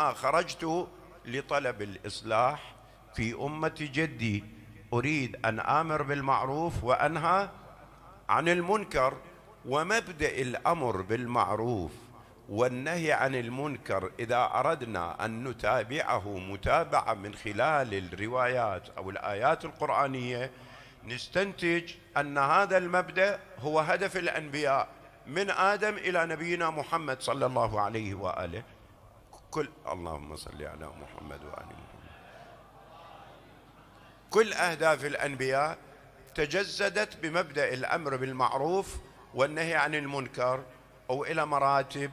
آه، خرجت لطلب الإصلاح في أمة جدي أريد أن آمر بالمعروف وأنهى عن المنكر ومبدأ الأمر بالمعروف والنهي عن المنكر إذا أردنا أن نتابعه متابعة من خلال الروايات أو الآيات القرآنية نستنتج أن هذا المبدأ هو هدف الأنبياء من آدم إلى نبينا محمد صلى الله عليه وآله كل اللهم صل على محمد وآل محمد كل أهداف الأنبياء تجسدت بمبدأ الأمر بالمعروف والنهي عن المنكر أو إلى مراتب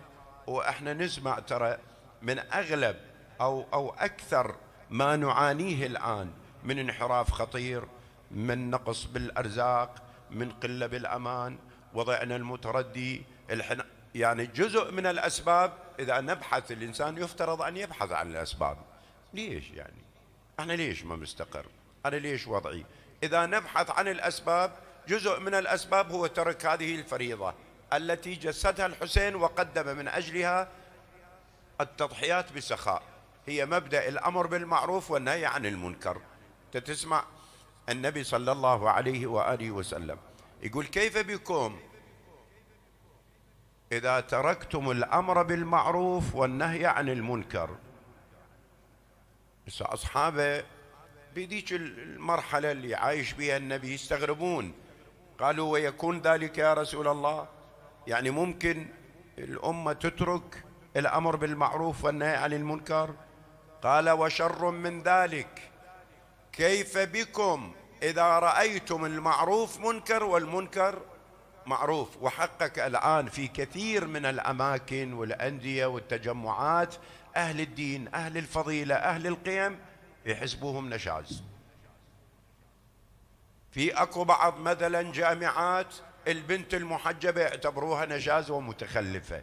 وإحنا نسمع ترى من أغلب أو أو أكثر ما نعانيه الآن من انحراف خطير من نقص بالأرزاق من قلة بالأمان وضعنا المتردي الحن... يعني جزء من الأسباب إذا نبحث الإنسان يفترض أن يبحث عن الأسباب ليش يعني أنا ليش ما مستقر أنا ليش وضعي إذا نبحث عن الأسباب جزء من الأسباب هو ترك هذه الفريضة التي جسدها الحسين وقدم من أجلها التضحيات بسخاء هي مبدأ الأمر بالمعروف والنهي عن المنكر تتسمع النبي صلى الله عليه وآله وسلم يقول كيف بكم اذا تركتم الامر بالمعروف والنهي عن المنكر بس اصحابه بذيك المرحله اللي عايش بها النبي يستغربون قالوا ويكون ذلك يا رسول الله يعني ممكن الامه تترك الامر بالمعروف والنهي عن المنكر قال وشر من ذلك كيف بكم اذا رايتم المعروف منكر والمنكر معروف وحقك الآن في كثير من الأماكن والأندية والتجمعات أهل الدين أهل الفضيلة أهل القيم يحسبوهم نشاز في أكو بعض مثلا جامعات البنت المحجبة يعتبروها نشاز ومتخلفة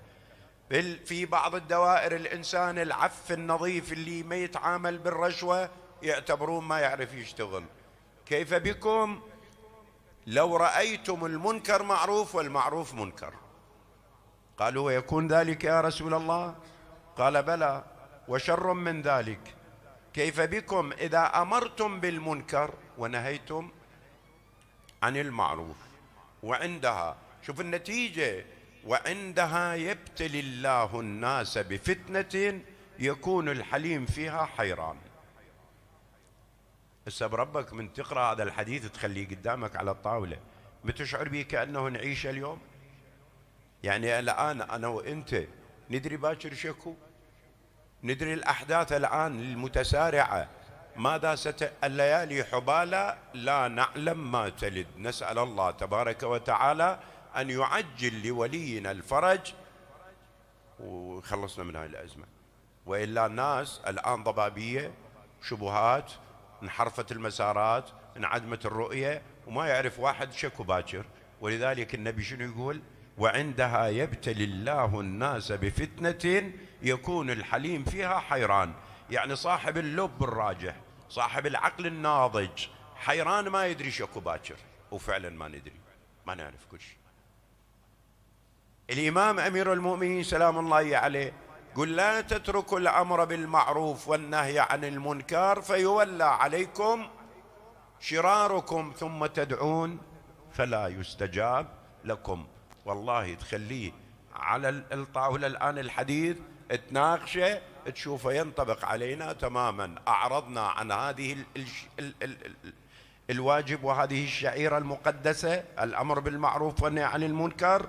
بل في بعض الدوائر الإنسان العف النظيف اللي ما يتعامل بالرشوة يعتبرون ما يعرف يشتغل كيف بكم لو رأيتم المنكر معروف والمعروف منكر قالوا ويكون ذلك يا رسول الله قال بلى وشر من ذلك كيف بكم إذا أمرتم بالمنكر ونهيتم عن المعروف وعندها شوف النتيجة وعندها يبتلي الله الناس بفتنة يكون الحليم فيها حيران هسه بربك من تقرا هذا الحديث تخليه قدامك على الطاوله بتشعر به كانه نعيشه اليوم يعني الان انا وانت ندري باكر شكو ندري الاحداث الان المتسارعه ماذا ست الليالي حبالا لا نعلم ما تلد نسال الله تبارك وتعالى ان يعجل لولينا الفرج وخلصنا من هاي الازمه والا الناس الان ضبابيه شبهات انحرفت المسارات انعدمت الرؤية وما يعرف واحد شكو باكر ولذلك النبي شنو يقول وعندها يبتلي الله الناس بفتنة يكون الحليم فيها حيران يعني صاحب اللب الراجح صاحب العقل الناضج حيران ما يدري شكو باكر وفعلا ما ندري ما نعرف كل شيء الإمام أمير المؤمنين سلام الله عليه قل لا تتركوا الامر بالمعروف والنهي عن المنكر فيولى عليكم شراركم ثم تدعون فلا يستجاب لكم والله تخليه على الطاوله الان الحديث تناقشه تشوفه ينطبق علينا تماما اعرضنا عن هذه الـ الـ الـ الواجب وهذه الشعيره المقدسه الامر بالمعروف والنهي عن المنكر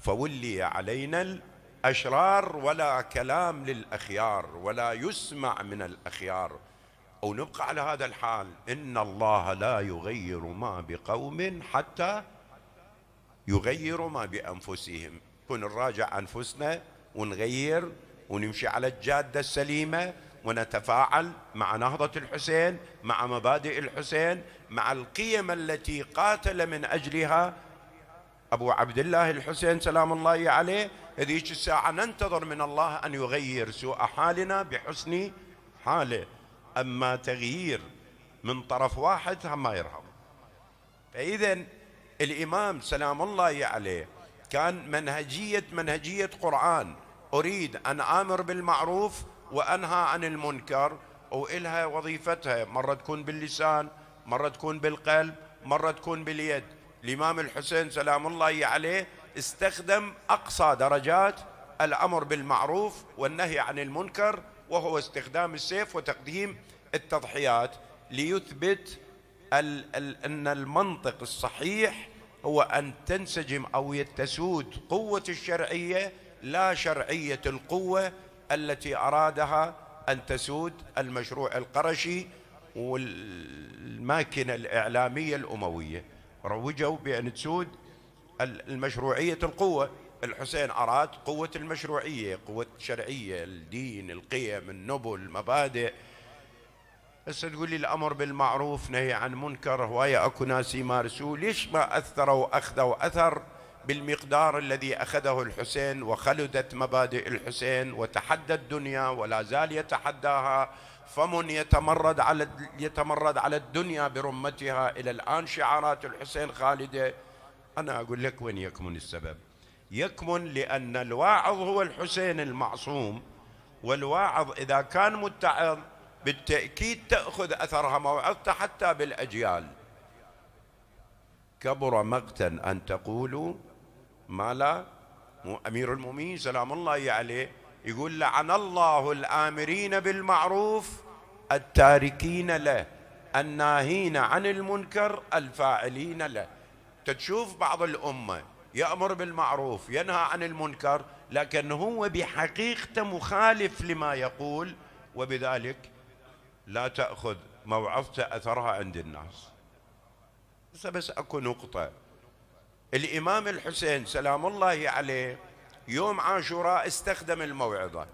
فولي علينا أشرار ولا كلام للأخيار ولا يسمع من الأخيار أو نبقى على هذا الحال إن الله لا يغير ما بقوم حتى يغير ما بأنفسهم كن نراجع أنفسنا ونغير ونمشي على الجادة السليمة ونتفاعل مع نهضة الحسين مع مبادئ الحسين مع القيم التي قاتل من أجلها أبو عبد الله الحسين سلام الله عليه هذيك الساعة ننتظر من الله أن يغير سوء حالنا بحسن حاله أما تغيير من طرف واحد هم ما يرهم فإذا الإمام سلام الله عليه كان منهجية منهجية قرآن أريد أن آمر بالمعروف وأنهى عن المنكر وإلها وظيفتها مرة تكون باللسان مرة تكون بالقلب مرة تكون باليد الإمام الحسين سلام الله عليه استخدم أقصى درجات الأمر بالمعروف والنهي عن المنكر وهو استخدام السيف وتقديم التضحيات ليثبت الـ الـ أن المنطق الصحيح هو أن تنسجم أو تسود قوة الشرعية لا شرعية القوة التي أرادها أن تسود المشروع القرشي والماكنة الإعلامية الأموية روجوا بأن تسود المشروعية القوة الحسين أراد قوة المشروعية قوة الشرعية الدين القيم النبل المبادئ هسه تقول لي الامر بالمعروف نهي عن منكر هوايه اكو ناس يمارسوه ليش ما اثروا اخذوا اثر بالمقدار الذي اخذه الحسين وخلدت مبادئ الحسين وتحدى الدنيا ولا زال يتحداها فم يتمرد على يتمرد على الدنيا برمتها الى الان شعارات الحسين خالده انا اقول لك وين يكمن السبب يكمن لان الواعظ هو الحسين المعصوم والواعظ اذا كان متعظ بالتاكيد تاخذ اثرها موعظته حتى بالاجيال كبر مقتا ان تقولوا ما لا امير المؤمنين سلام الله عليه يقول لعن الله الآمرين بالمعروف التاركين له الناهين عن المنكر الفاعلين له تشوف بعض الأمة يأمر بالمعروف ينهى عن المنكر لكن هو بحقيقته مخالف لما يقول وبذلك لا تأخذ موعظته أثرها عند الناس بس أكو نقطة الإمام الحسين سلام الله عليه يوم عاشوراء استخدم الموعظة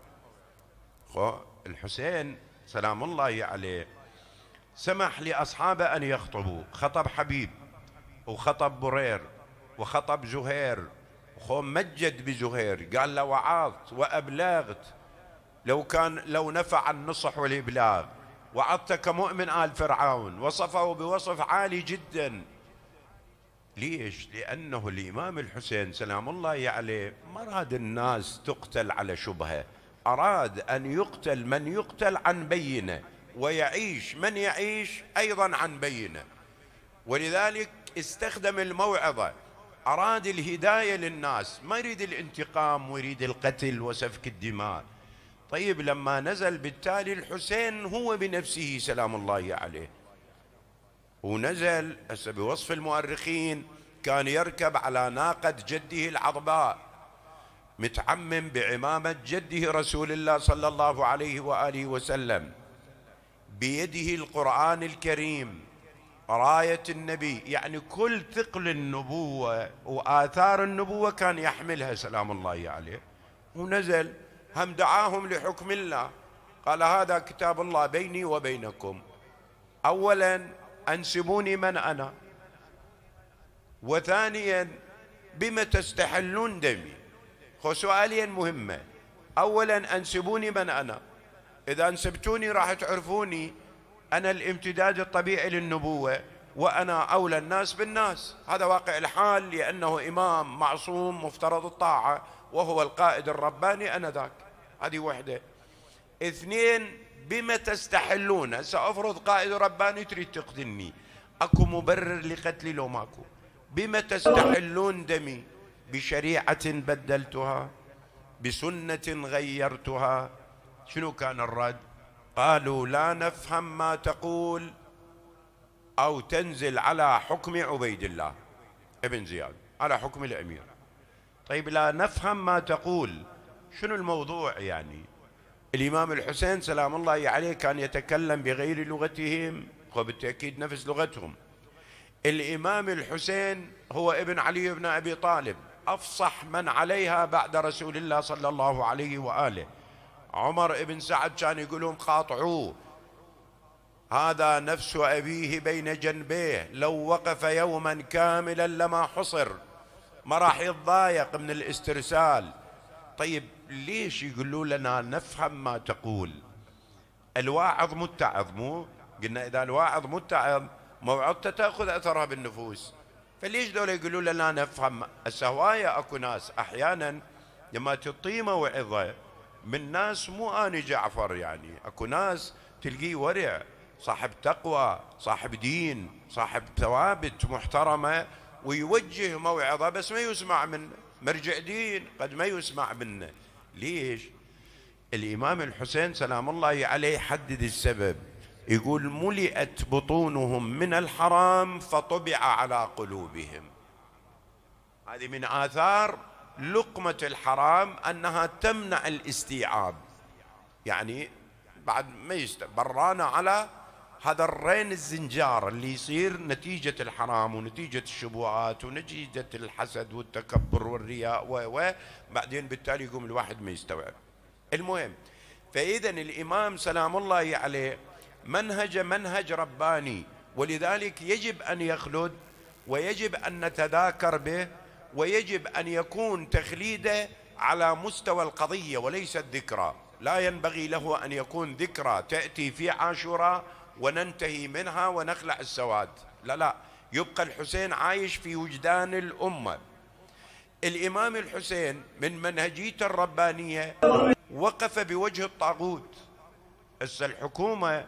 خو الحسين سلام الله عليه سمح لأصحابه أن يخطبوا خطب حبيب وخطب برير وخطب زهير خو مجد بزهير قال له وعظت وأبلغت لو كان لو نفع النصح والإبلاغ وعظت كمؤمن آل فرعون وصفه بوصف عالي جداً ليش؟ لأنه الإمام الحسين سلام الله عليه ما أراد الناس تقتل على شبهة أراد أن يقتل من يقتل عن بينة ويعيش من يعيش أيضا عن بينة ولذلك استخدم الموعظة أراد الهداية للناس ما يريد الانتقام ويريد القتل وسفك الدماء طيب لما نزل بالتالي الحسين هو بنفسه سلام الله عليه ونزل هسه بوصف المؤرخين كان يركب على ناقة جده العظباء متعمم بعمامة جده رسول الله صلى الله عليه وآله وسلم بيده القرآن الكريم راية النبي يعني كل ثقل النبوة وآثار النبوة كان يحملها سلام الله عليه ونزل هم دعاهم لحكم الله قال هذا كتاب الله بيني وبينكم أولا أنسبوني من أنا وثانيا بما تستحلون دمي خو سؤالين مهمة أولا أنسبوني من أنا إذا أنسبتوني راح تعرفوني أنا الامتداد الطبيعي للنبوة وأنا أولى الناس بالناس هذا واقع الحال لأنه إمام معصوم مفترض الطاعة وهو القائد الرباني أنا ذاك هذه وحدة اثنين بما تستحلون سأفرض قائد رباني تريد تقتلني أكو مبرر لقتلي لو ماكو بما تستحلون دمي بشريعة بدلتها بسنة غيرتها شنو كان الرد قالوا لا نفهم ما تقول أو تنزل على حكم عبيد الله ابن زياد على حكم الأمير طيب لا نفهم ما تقول شنو الموضوع يعني الإمام الحسين سلام الله عليه كان يتكلم بغير لغتهم وبالتأكيد نفس لغتهم الإمام الحسين هو ابن علي بن أبي طالب أفصح من عليها بعد رسول الله صلى الله عليه وآله عمر بن سعد كان يقولهم قاطعوه هذا نفس أبيه بين جنبيه لو وقف يوما كاملا لما حصر ما راح يتضايق من الاسترسال طيب ليش يقولوا لنا نفهم ما تقول الواعظ متعظ مو قلنا إذا الواعظ متعظ موعظته تأخذ أثرها بالنفوس فليش دول يقولوا لنا نفهم السوايا أكو ناس أحيانا لما تعطيه موعظة من ناس مو اني جعفر يعني أكو ناس تلقيه ورع صاحب تقوى صاحب دين صاحب ثوابت محترمة ويوجه موعظة بس ما يسمع منه مرجع دين قد ما يسمع منه ليش الإمام الحسين سلام الله عليه يحدد السبب يقول ملئت بطونهم من الحرام فطبع على قلوبهم هذه من آثار لقمة الحرام أنها تمنع الاستيعاب يعني بعد ما يست... برانا على هذا الرين الزنجار اللي يصير نتيجة الحرام ونتيجة الشبهات ونتيجة الحسد والتكبر والرياء و بعدين بالتالي يقوم الواحد ما يستوعب المهم فإذا الإمام سلام الله عليه منهج منهج رباني ولذلك يجب أن يخلد ويجب أن نتذاكر به ويجب أن يكون تخليده على مستوى القضية وليس الذكرى لا ينبغي له أن يكون ذكرى تأتي في عاشوراء وننتهي منها ونخلع السواد لا لا يبقى الحسين عايش في وجدان الأمة الإمام الحسين من منهجيته الربانية وقف بوجه الطاغوت هسه الحكومة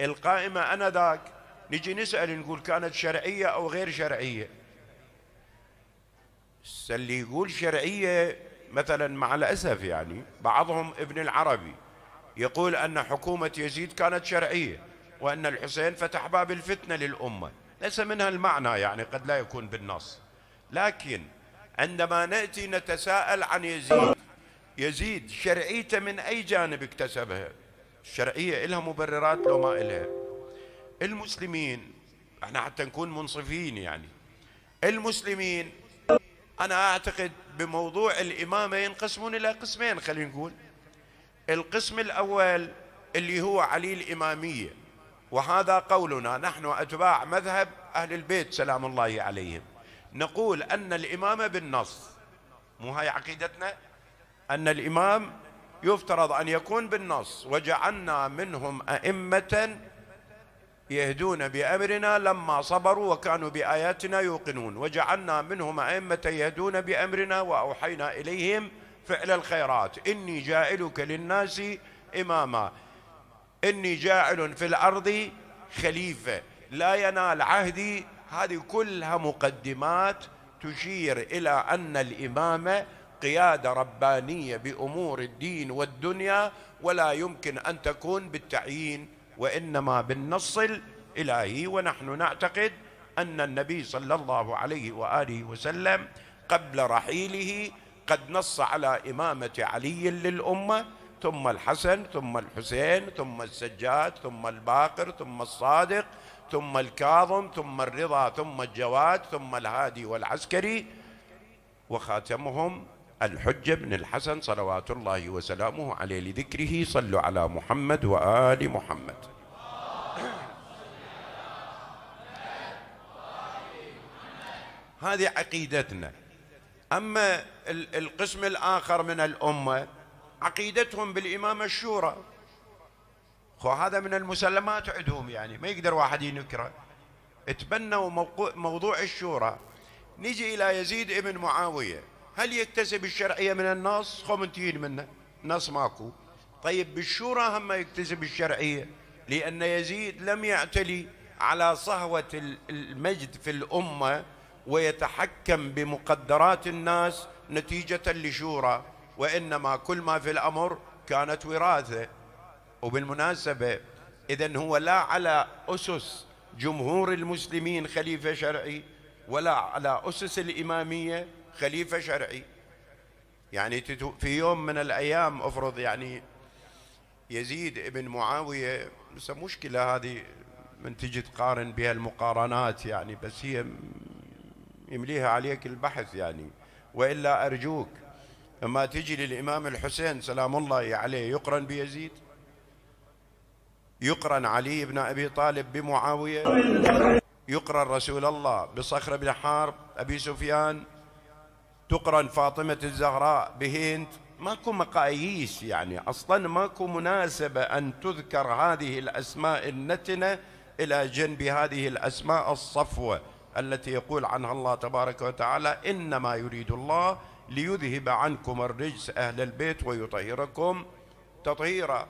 القائمة أنا ذاك نجي نسأل نقول كانت شرعية أو غير شرعية اللي يقول شرعية مثلا مع الأسف يعني بعضهم ابن العربي يقول أن حكومة يزيد كانت شرعية وأن الحسين فتح باب الفتنة للأمة ليس منها المعنى يعني قد لا يكون بالنص لكن عندما نأتي نتساءل عن يزيد يزيد شرعيته من أي جانب اكتسبها الشرعية إلها مبررات لو ما إلها المسلمين احنا حتى نكون منصفين يعني المسلمين أنا أعتقد بموضوع الإمامة ينقسمون إلى قسمين خلينا نقول القسم الأول اللي هو علي الإمامية وهذا قولنا نحن أتباع مذهب أهل البيت سلام الله عليهم نقول أن الإمام بالنص مو هاي عقيدتنا أن الإمام يفترض أن يكون بالنص وجعلنا منهم أئمة يهدون بأمرنا لما صبروا وكانوا بآياتنا يوقنون وجعلنا منهم أئمة يهدون بأمرنا وأوحينا إليهم فعل الخيرات إني جائلك للناس إماما إني جاعل في الأرض خليفة لا ينال عهدي هذه كلها مقدمات تشير إلى أن الإمامة قيادة ربانية بأمور الدين والدنيا ولا يمكن أن تكون بالتعيين وإنما بالنص الإلهي ونحن نعتقد أن النبي صلى الله عليه وآله وسلم قبل رحيله قد نص على إمامة علي للأمة ثم الحسن ثم الحسين ثم السجاد ثم الباقر ثم الصادق ثم الكاظم ثم الرضا ثم الجواد ثم الهادي والعسكري وخاتمهم الحجة بن الحسن صلوات الله وسلامه عليه لذكره صلوا على محمد وآل محمد هذه عقيدتنا أما القسم الآخر من الأمة عقيدتهم بالإمام الشورى هذا من المسلمات عندهم يعني ما يقدر واحد ينكره تبنوا موضوع الشورى نجي إلى يزيد ابن معاوية هل يكتسب الشرعية من النص خمنتين منه نص ماكو طيب بالشورى هم يكتسب الشرعية لأن يزيد لم يعتلي على صهوة المجد في الأمة ويتحكم بمقدرات الناس نتيجة لشورى وإنما كل ما في الأمر كانت وراثة وبالمناسبة إذا هو لا على أسس جمهور المسلمين خليفة شرعي ولا على أسس الإمامية خليفة شرعي يعني في يوم من الأيام أفرض يعني يزيد ابن معاوية مشكلة هذه من تجي تقارن بها المقارنات يعني بس هي يمليها عليك البحث يعني وإلا أرجوك لما تجي للإمام الحسين سلام الله عليه يقرن بيزيد يقرن علي بن أبي طالب بمعاوية يقرن رسول الله بصخر بن حارب أبي سفيان تقرن فاطمة الزهراء بهند ماكو مقاييس يعني أصلا ماكو مناسبة أن تذكر هذه الأسماء النتنة إلى جنب هذه الأسماء الصفوة التي يقول عنها الله تبارك وتعالى إنما يريد الله ليذهب عنكم الرجس أهل البيت ويطهركم تطهيرا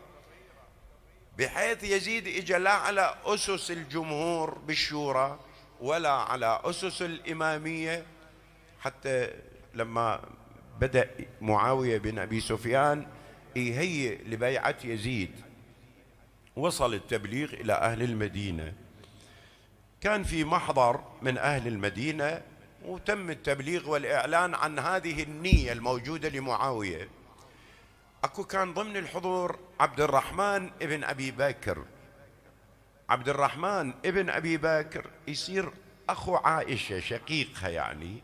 بحيث يزيد إجا لا على أسس الجمهور بالشورى ولا على أسس الإمامية حتى لما بدأ معاوية بن أبي سفيان يهيئ لبيعة يزيد وصل التبليغ إلى أهل المدينة كان في محضر من أهل المدينة وتم التبليغ والإعلان عن هذه النية الموجودة لمعاوية أكو كان ضمن الحضور عبد الرحمن ابن أبي بكر عبد الرحمن ابن أبي بكر يصير أخو عائشة شقيقها يعني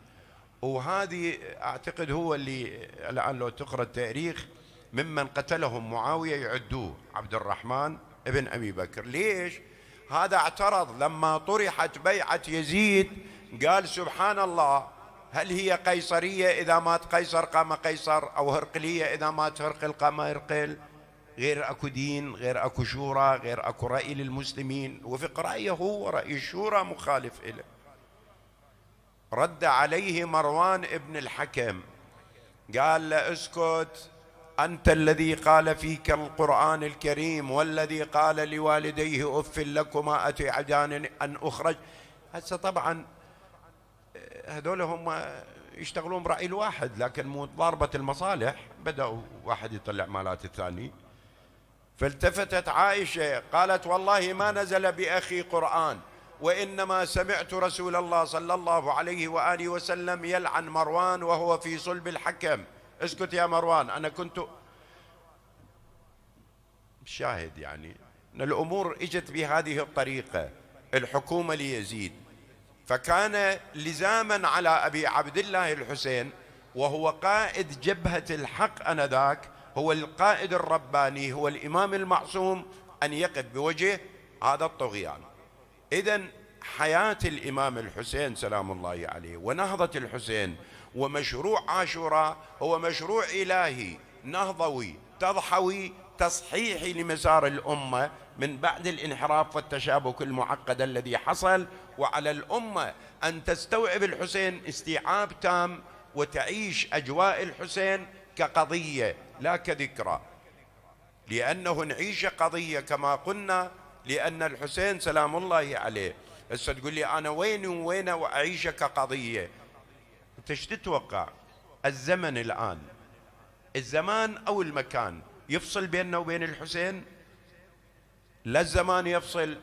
وهذه أعتقد هو اللي الآن لو تقرأ التاريخ ممن قتلهم معاوية يعدوه عبد الرحمن ابن أبي بكر ليش؟ هذا اعترض لما طرحت بيعة يزيد قال سبحان الله هل هي قيصرية إذا مات قيصر قام قيصر أو هرقلية إذا مات هرقل قام هرقل غير أكو دين غير أكو شورى غير أكو رأي للمسلمين وفق رأيه هو رأي الشورى مخالف إليه رد عليه مروان ابن الحكم قال له اسكت أنت الذي قال فيك القرآن الكريم والذي قال لوالديه أف لكما أتعدان أن أخرج هسه طبعا هذول هم يشتغلون برأي الواحد لكن مضاربة المصالح بدأوا واحد يطلع مالات الثاني فالتفتت عائشة قالت والله ما نزل بأخي قرآن وإنما سمعت رسول الله صلى الله عليه وآله وسلم يلعن مروان وهو في صلب الحكم اسكت يا مروان أنا كنت شاهد يعني أن الأمور إجت بهذه الطريقة الحكومة ليزيد فكان لزاما على ابي عبد الله الحسين وهو قائد جبهه الحق انذاك هو القائد الرباني هو الامام المعصوم ان يقف بوجه هذا الطغيان اذا حياه الامام الحسين سلام الله عليه ونهضه الحسين ومشروع عاشوراء هو مشروع الهي نهضوي تضحوي تصحيحي لمسار الامه من بعد الانحراف والتشابك المعقد الذي حصل وعلى الأمة أن تستوعب الحسين استيعاب تام وتعيش أجواء الحسين كقضية لا كذكرى لأنه نعيش قضية كما قلنا لأن الحسين سلام الله عليه هسه تقول لي أنا وين وين وأعيش كقضية أنت ايش تتوقع الزمن الآن الزمان أو المكان يفصل بيننا وبين الحسين لا الزمان يفصل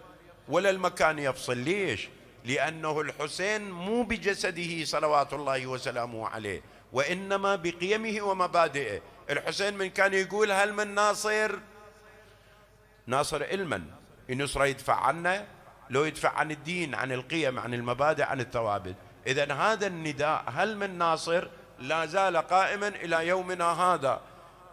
ولا المكان يفصل ليش لأنه الحسين مو بجسده صلوات الله وسلامه عليه وإنما بقيمه ومبادئه الحسين من كان يقول هل من ناصر ناصر علما ينصر يدفع عنا لو يدفع عن الدين عن القيم عن المبادئ عن الثوابت إذا هذا النداء هل من ناصر لا زال قائما إلى يومنا هذا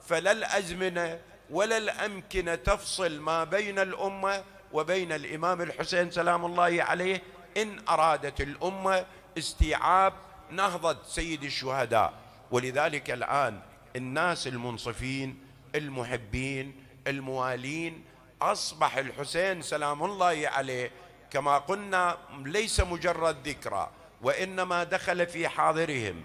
فلا الأزمنة ولا الأمكنة تفصل ما بين الأمة وبين الإمام الحسين سلام الله عليه إن أرادت الأمة استيعاب نهضة سيد الشهداء ولذلك الآن الناس المنصفين المحبين الموالين أصبح الحسين سلام الله عليه كما قلنا ليس مجرد ذكرى وإنما دخل في حاضرهم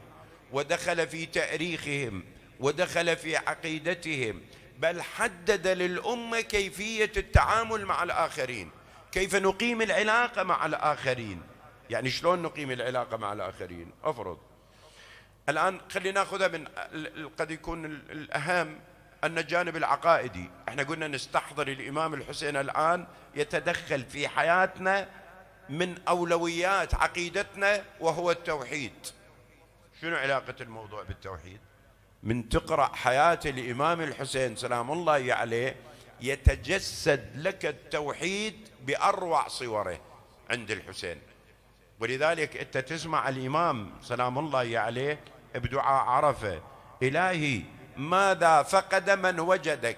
ودخل في تاريخهم ودخل في عقيدتهم بل حدد للأمة كيفية التعامل مع الآخرين كيف نقيم العلاقة مع الآخرين يعني شلون نقيم العلاقة مع الآخرين أفرض الآن خلينا ناخذها من قد يكون الأهم أن الجانب العقائدي احنا قلنا نستحضر الإمام الحسين الآن يتدخل في حياتنا من أولويات عقيدتنا وهو التوحيد شنو علاقة الموضوع بالتوحيد من تقرأ حياة الإمام الحسين سلام الله عليه يتجسد لك التوحيد بأروع صوره عند الحسين ولذلك أنت تسمع الإمام سلام الله عليه بدعاء عرفة إلهي ماذا فقد من وجدك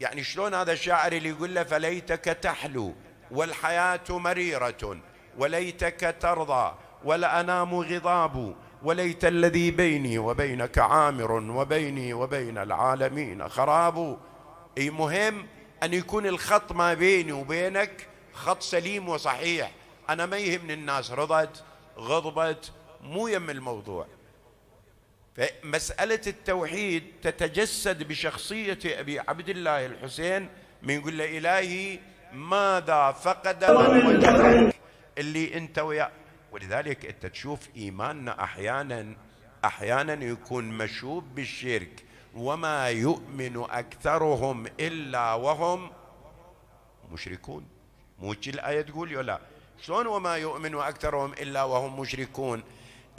يعني شلون هذا الشاعر اللي يقول له فليتك تحلو والحياة مريرة وليتك ترضى والأنام غضاب وليت الذي بيني وبينك عامر وبيني وبين العالمين خراب اي مهم ان يكون الخط ما بيني وبينك خط سليم وصحيح انا ما يهمني الناس رضت غضبت مو يم الموضوع فمسألة التوحيد تتجسد بشخصية أبي عبد الله الحسين من يقول له إلهي ماذا فقد اللي أنت وياه ولذلك انت تشوف ايماننا احيانا احيانا يكون مشوب بالشرك وما يؤمن اكثرهم الا وهم مشركون مو الايه تقول لا شلون وما يؤمن اكثرهم الا وهم مشركون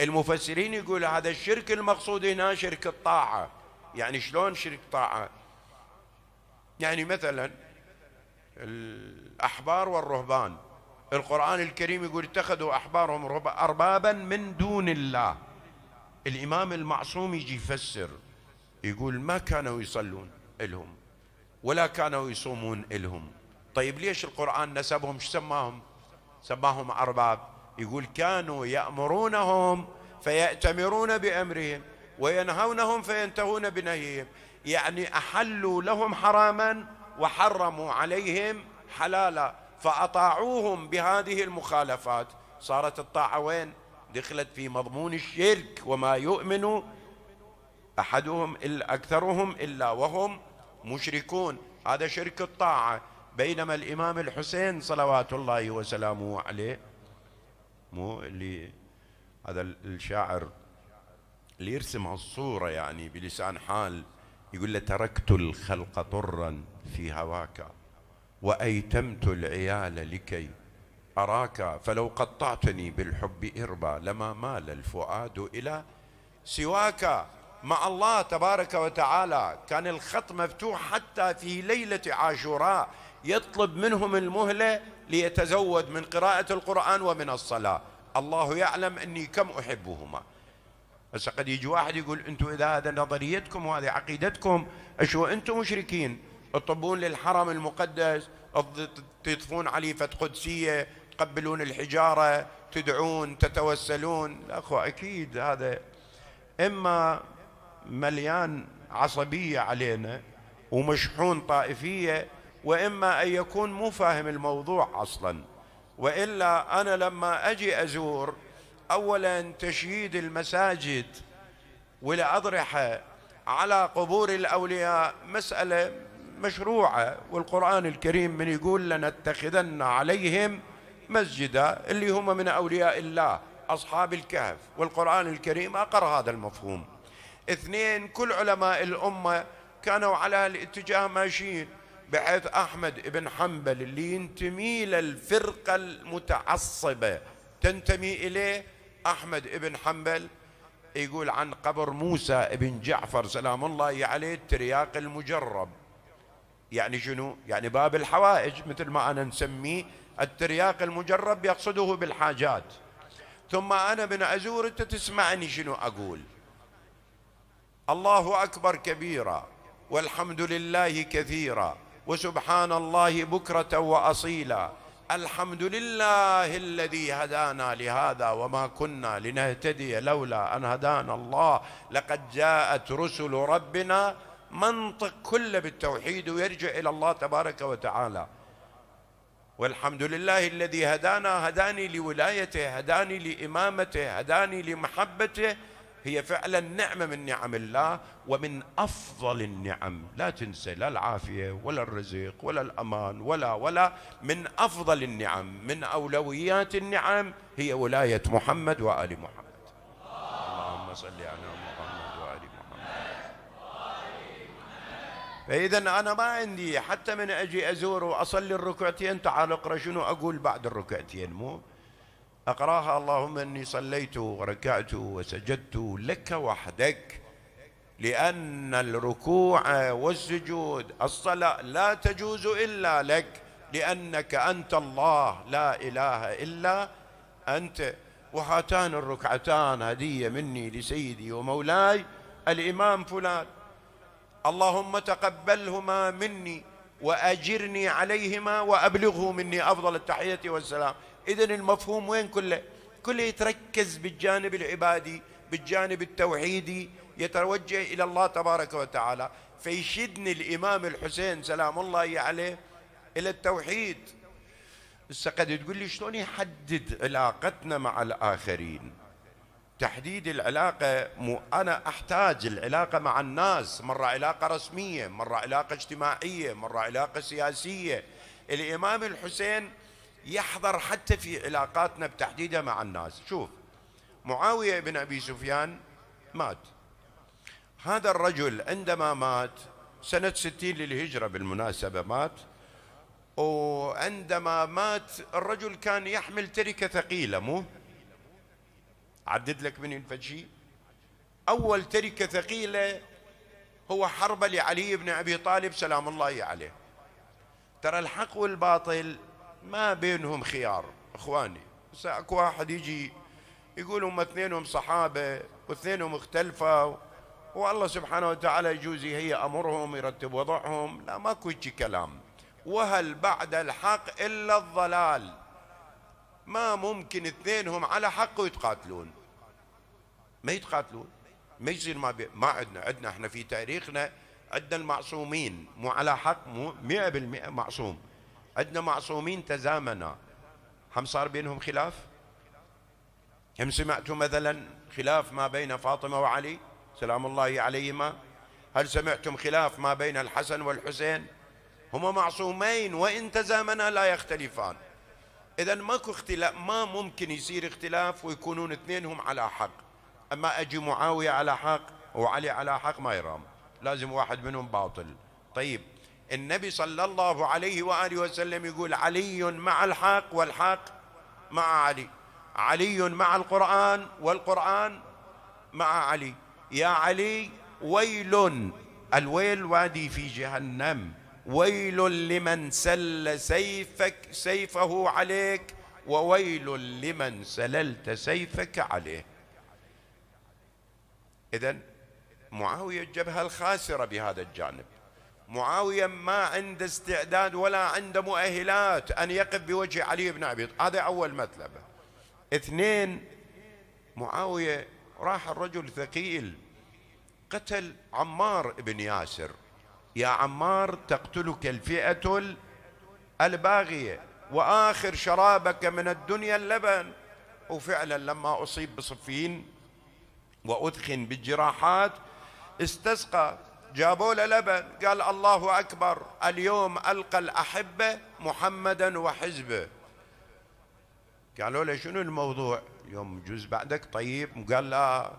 المفسرين يقول هذا الشرك المقصود هنا شرك الطاعه يعني شلون شرك طاعه يعني مثلا الاحبار والرهبان القرآن الكريم يقول اتخذوا أحبارهم أربابا من دون الله الإمام المعصوم يجي يفسر يقول ما كانوا يصلون إلهم ولا كانوا يصومون إلهم طيب ليش القرآن نسبهم شو سماهم سماهم أرباب يقول كانوا يأمرونهم فيأتمرون بأمرهم وينهونهم فينتهون بنهيهم يعني أحلوا لهم حراما وحرموا عليهم حلالا فأطاعوهم بهذه المخالفات صارت الطاعة وين دخلت في مضمون الشرك وما يؤمن أحدهم إلا أكثرهم إلا وهم مشركون هذا شرك الطاعة بينما الإمام الحسين صلوات الله وسلامه عليه مو اللي هذا الشاعر اللي يرسم هالصورة يعني بلسان حال يقول له تركت الخلق طرا في هواك وأيتمت العيال لكي أراك فلو قطعتني بالحب إربا لما مال الفؤاد إلى سواك مع الله تبارك وتعالى كان الخط مفتوح حتى في ليلة عاشوراء يطلب منهم المهلة ليتزود من قراءة القرآن ومن الصلاة الله يعلم أني كم أحبهما بس قد يجي واحد يقول أنتم إذا هذا نظريتكم وهذه عقيدتكم أشو أنتم مشركين تطبون للحرم المقدس تطفون فت قدسية تقبلون الحجارة تدعون تتوسلون أخو أكيد هذا إما مليان عصبية علينا ومشحون طائفية وإما أن يكون مو فاهم الموضوع أصلا وإلا أنا لما أجي أزور أولا تشييد المساجد والأضرحة على قبور الأولياء مسألة مشروعة والقرآن الكريم من يقول لنتخذن عليهم مسجدا اللي هم من أولياء الله أصحاب الكهف والقرآن الكريم أقر هذا المفهوم اثنين كل علماء الأمة كانوا على الاتجاه ماشيين بحيث أحمد بن حنبل اللي ينتمي للفرقة المتعصبة تنتمي إليه أحمد بن حنبل يقول عن قبر موسى بن جعفر سلام الله عليه الترياق المجرب يعني شنو؟ يعني باب الحوائج مثل ما أنا نسميه الترياق المجرب يقصده بالحاجات ثم أنا من أزور أنت تسمعني شنو أقول الله أكبر كبيرا والحمد لله كثيرا وسبحان الله بكرة وأصيلا الحمد لله الذي هدانا لهذا وما كنا لنهتدي لولا أن هدانا الله لقد جاءت رسل ربنا منطق كله بالتوحيد ويرجع إلى الله تبارك وتعالى والحمد لله الذي هدانا هداني لولايته هداني لإمامته هداني لمحبته هي فعلا نعمة من نعم الله ومن أفضل النعم لا تنسى لا العافية ولا الرزق ولا الأمان ولا ولا من أفضل النعم من أولويات النعم هي ولاية محمد وآل محمد اللهم صل على فإذا أنا ما عندي حتى من أجي أزور وأصلي الركعتين تعال اقرأ شنو أقول بعد الركعتين مو أقراها اللهم إني صليت وركعت وسجدت لك وحدك لأن الركوع والسجود الصلاة لا تجوز إلا لك لأنك أنت الله لا إله إلا أنت وهاتان الركعتان هدية مني لسيدي ومولاي الإمام فلان اللهم تقبلهما مني وأجرني عليهما وأبلغه مني أفضل التحية والسلام إذا المفهوم وين كله كله يتركز بالجانب العبادي بالجانب التوحيدي يتوجه إلى الله تبارك وتعالى فيشدني الإمام الحسين سلام الله عليه إلى التوحيد بس قد تقول لي شلون يحدد علاقتنا مع الآخرين تحديد العلاقة مو أنا أحتاج العلاقة مع الناس مرة علاقة رسمية مرة علاقة اجتماعية مرة علاقة سياسية الإمام الحسين يحضر حتى في علاقاتنا بتحديدها مع الناس شوف معاوية بن أبي سفيان مات هذا الرجل عندما مات سنة ستين للهجرة بالمناسبة مات وعندما مات الرجل كان يحمل تركة ثقيلة مو؟ عدد لك من الفجي أول تركة ثقيلة هو حربة لعلي بن أبي طالب سلام الله عليه ترى الحق والباطل ما بينهم خيار إخواني سأكو أكو واحد يجي يقول هم اثنينهم صحابة واثنينهم اختلفوا والله سبحانه وتعالى يجوز هي أمرهم يرتب وضعهم لا ماكو هيك كلام وهل بعد الحق إلا الضلال ما ممكن اثنينهم على حق ويتقاتلون ما يتقاتلون ما يصير ما بي... ما عندنا عندنا احنا في تاريخنا عندنا المعصومين مو على حق مو 100% معصوم عندنا معصومين تزامنا هم صار بينهم خلاف هم سمعتوا مثلا خلاف ما بين فاطمة وعلي سلام الله عليهما هل سمعتم خلاف ما بين الحسن والحسين هما معصومين وإن تزامنا لا يختلفان إذا ماكو اختلاف ما ممكن يصير اختلاف ويكونون اثنينهم على حق أما أجي معاوية على حق وعلي على حق ما يرام لازم واحد منهم باطل طيب النبي صلى الله عليه وآله وسلم يقول علي مع الحق والحق مع علي علي مع القرآن والقرآن مع علي يا علي ويل الويل وادي في جهنم ويل لمن سل سيفك سيفه عليك وويل لمن سللت سيفك عليه إذا معاوية الجبهة الخاسرة بهذا الجانب معاوية ما عنده استعداد ولا عنده مؤهلات أن يقف بوجه علي بن أبي طالب هذا أول مطلب اثنين معاوية راح الرجل ثقيل قتل عمار بن ياسر يا عمار تقتلك الفئة الباغية وآخر شرابك من الدنيا اللبن وفعلا لما أصيب بصفين وأدخن بالجراحات استسقى جابوا له لبن قال الله أكبر اليوم ألقى الأحبة محمدا وحزبه قالوا له شنو الموضوع يوم جوز بعدك طيب قال لا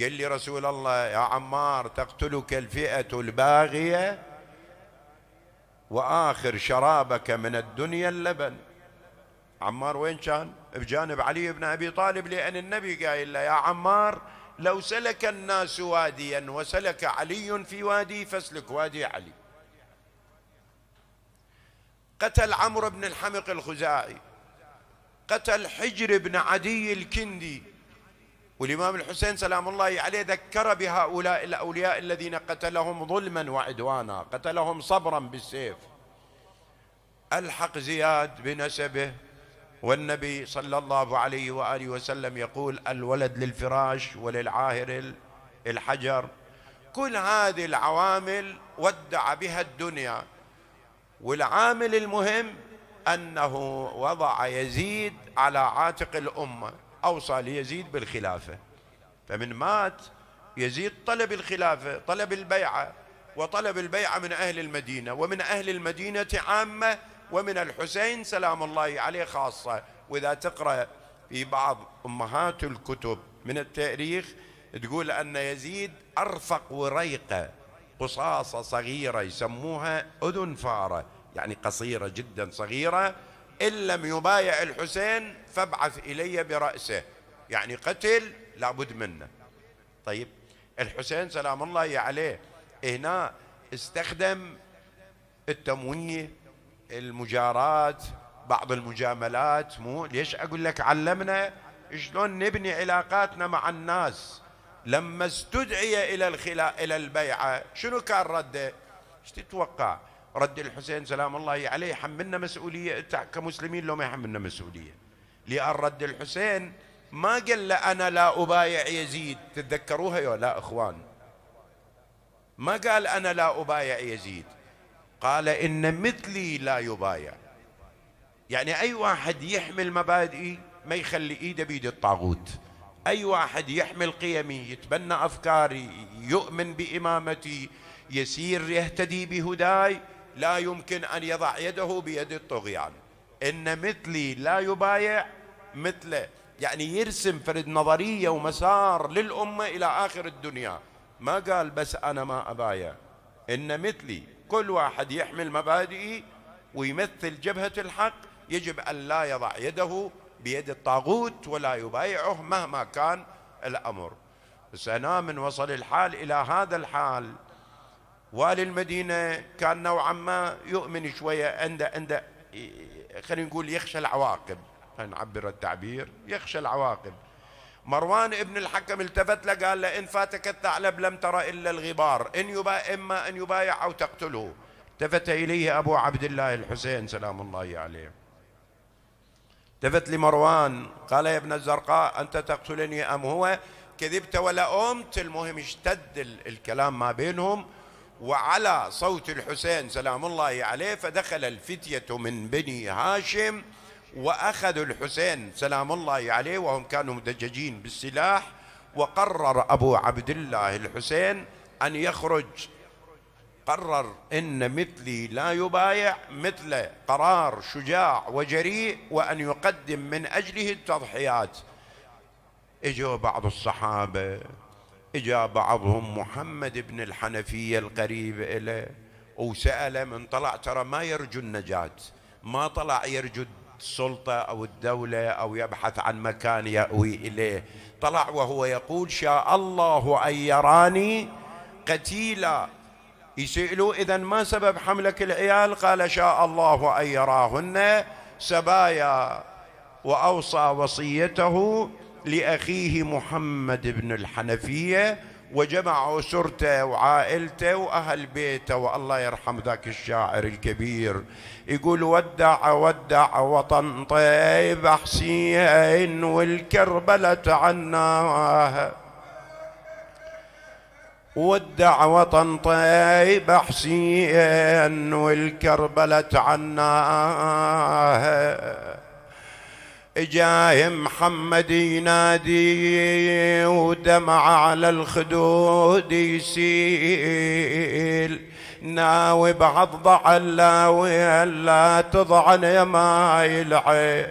قال لي رسول الله يا عمار تقتلك الفئة الباغية وآخر شرابك من الدنيا اللبن عمار وين كان بجانب علي بن أبي طالب لأن النبي قايل له يا عمار لو سلك الناس واديا وسلك علي في وادي فاسلك وادي علي قتل عمرو بن الحمق الخزاعي قتل حجر بن عدي الكندي والإمام الحسين سلام الله عليه ذكر بهؤلاء الأولياء الذين قتلهم ظلما وعدوانا قتلهم صبرا بالسيف ألحق زياد بنسبه والنبي صلى الله عليه وآله وسلم يقول الولد للفراش وللعاهر الحجر كل هذه العوامل ودع بها الدنيا والعامل المهم أنه وضع يزيد على عاتق الأمة أوصى ليزيد بالخلافة فمن مات يزيد طلب الخلافة طلب البيعة وطلب البيعة من أهل المدينة ومن أهل المدينة عامة ومن الحسين سلام الله عليه خاصة وإذا تقرأ في بعض أمهات الكتب من التاريخ تقول أن يزيد أرفق وريقة قصاصة صغيرة يسموها أذن فارة يعني قصيرة جدا صغيرة إن لم يبايع الحسين فابعث إلي برأسه يعني قتل لابد منه طيب الحسين سلام الله عليه هنا استخدم التمويه المجارات بعض المجاملات مو ليش اقول لك علمنا شلون نبني علاقاتنا مع الناس لما استدعي الى الخلاء الى البيعه شنو كان رده؟ ايش تتوقع؟ رد الحسين سلام الله عليه يحملنا مسؤوليه كمسلمين لو ما يحملنا مسؤوليه لان رد الحسين ما قال له انا لا ابايع يزيد تتذكروها يا لا اخوان ما قال انا لا ابايع يزيد قال إن مثلي لا يبايع يعني أي واحد يحمل مبادئي ما يخلي إيده بيد الطاغوت أي واحد يحمل قيمي يتبنى أفكاري يؤمن بإمامتي يسير يهتدي بهداي لا يمكن أن يضع يده بيد الطغيان إن مثلي لا يبايع مثله يعني يرسم فرد نظرية ومسار للأمة إلى آخر الدنيا ما قال بس أنا ما أبايع إن مثلي كل واحد يحمل مبادئه ويمثل جبهة الحق يجب أن لا يضع يده بيد الطاغوت ولا يبايعه مهما كان الأمر بس أنا من وصل الحال إلى هذا الحال والي المدينة كان نوعا ما يؤمن شوية عنده عنده خلينا نقول يخشى العواقب نعبر التعبير يخشى العواقب مروان ابن الحكم التفت له قال له إن فاتك الثعلب لم ترى إلا الغبار إن يبا إما أن يبايع أو تقتله التفت إليه أبو عبد الله الحسين سلام الله عليه التفت لمروان قال يا ابن الزرقاء أنت تقتلني أم هو كذبت ولا أمت المهم اشتد الكلام ما بينهم وعلى صوت الحسين سلام الله عليه فدخل الفتية من بني هاشم وأخذوا الحسين سلام الله عليه وهم كانوا مدججين بالسلاح وقرر أبو عبد الله الحسين أن يخرج قرر ان مثلي لا يبايع مثله قرار شجاع وجريء وان يقدم من اجله التضحيات اجوا بعض الصحابه اجا بعضهم محمد بن الحنفيه القريب اليه وساله من طلع ترى ما يرجو النجاه ما طلع يرجو السلطة أو الدولة أو يبحث عن مكان يأوي إليه طلع وهو يقول شاء الله أن يراني قتيلا يسألوا إذا ما سبب حملك العيال قال شاء الله أن يراهن سبايا وأوصى وصيته لأخيه محمد بن الحنفية وجمع أسرته وعائلته وأهل بيته والله يرحم ذاك الشاعر الكبير يقول ودع ودع وطن طيب حسين والكربلة تعناها ودع وطن طيب حسين والكربلة تعناها جاي محمد ينادي ودمع على الخدود يسيل ناوي بعض علاوي لا تضعن يا مايل عين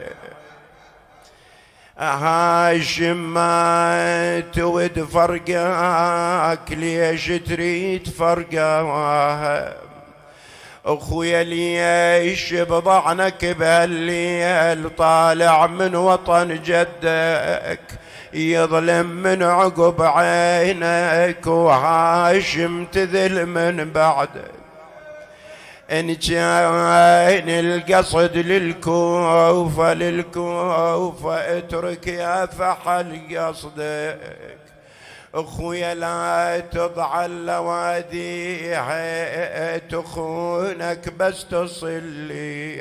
هاشم ما تود فرقك ليش تريد فرقاك اخويا ليش بضعنك بهالليل طالع من وطن جدك يظلم من عقب عينك وهاشم تذل من بعدك إن كان القصد للكوفة للكوفة اترك يا فحل قصدك اخويا لا تضعل لواديها تخونك بس تصلي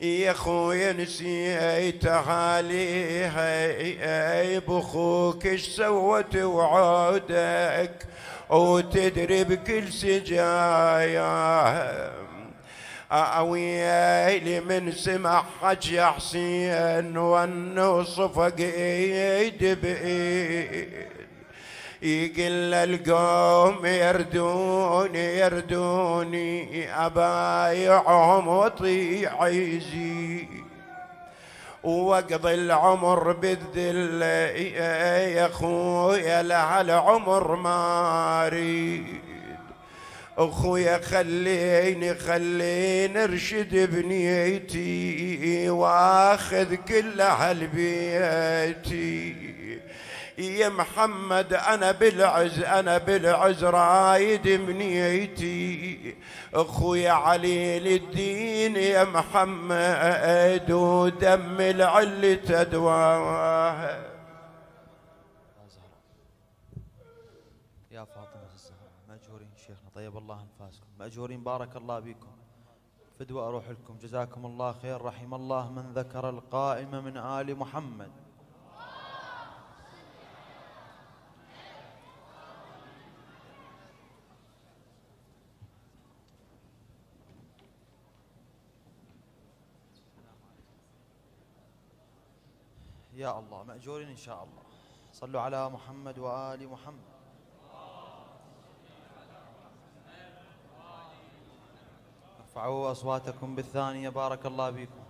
يا اخويا نسيت عليها بخوك اش سوت وعودك وتدري بكل سجايا ويلي من سمع حج حسين وانه صفق ايد بايد يقل القوم يردون يردوني أبايعهم وطيع يزيد واقضي العمر بالذل يا اخويا لها العمر ما اريد اخويا خليني خليني ارشد بنيتي واخذ كل اهل بيتي يا محمد انا بالعز انا بالعز رايد منيتي اخويا علي للدين يا محمد ودم العل تدواه يا فاطمة الزهراء مأجورين شيخنا طيب الله أنفاسكم مأجورين بارك الله بكم فدوى أروح لكم جزاكم الله خير رحم الله من ذكر القائمة من آل محمد يا الله مأجورين إن شاء الله صلوا على محمد وآل محمد ارفعوا أصواتكم بالثانية بارك الله بكم